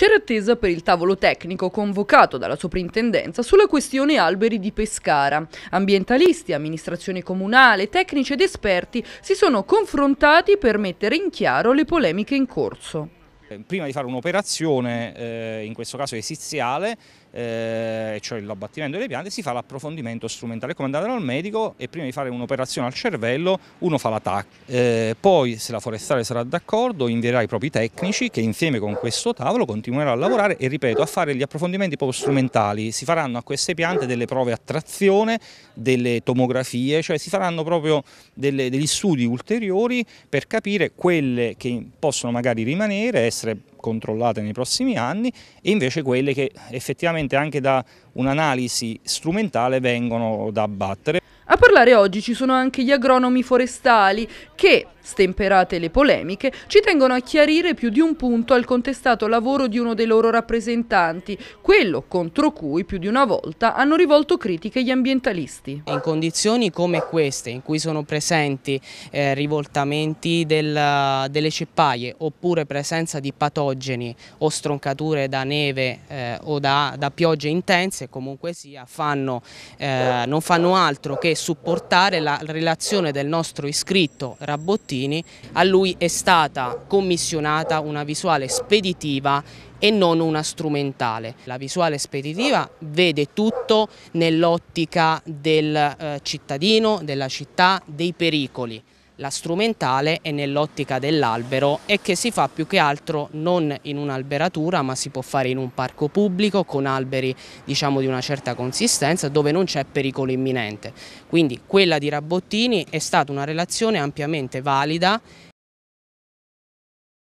C'era attesa per il tavolo tecnico convocato dalla soprintendenza sulla questione alberi di Pescara. Ambientalisti, amministrazione comunale, tecnici ed esperti si sono confrontati per mettere in chiaro le polemiche in corso. Eh, prima di fare un'operazione, eh, in questo caso esiziale, eh, cioè l'abbattimento delle piante, si fa l'approfondimento strumentale. È come andare dal medico e prima di fare un'operazione al cervello uno fa la TAC. Eh, poi, se la forestale sarà d'accordo, invierà i propri tecnici che insieme con questo tavolo continuerà a lavorare e, ripeto, a fare gli approfondimenti proprio strumentali. Si faranno a queste piante delle prove a trazione, delle tomografie, cioè si faranno proprio delle, degli studi ulteriori per capire quelle che possono magari rimanere, noastre controllate nei prossimi anni e invece quelle che effettivamente anche da un'analisi strumentale vengono da abbattere. A parlare oggi ci sono anche gli agronomi forestali che, stemperate le polemiche, ci tengono a chiarire più di un punto al contestato lavoro di uno dei loro rappresentanti, quello contro cui più di una volta hanno rivolto critiche gli ambientalisti. In condizioni come queste, in cui sono presenti eh, rivoltamenti del, delle ceppaie oppure presenza di patologie, esogeni o stroncature da neve eh, o da, da, piogge intense, comunque sia, fanno, eh, non fanno altro che supportare la relazione del nostro iscritto Rabottini. A lui è stata commissionata una visuale speditiva e non una strumentale. La visuale speditiva vede tutto nell'ottica del eh, cittadino, della città, dei pericoli la strumentale è nell'ottica dell'albero e che si fa più che altro non in un'alberatura ma si può fare in un parco pubblico con alberi diciamo, di una certa consistenza dove non c'è pericolo imminente. Quindi quella di Rabottini è stata una relazione ampiamente valida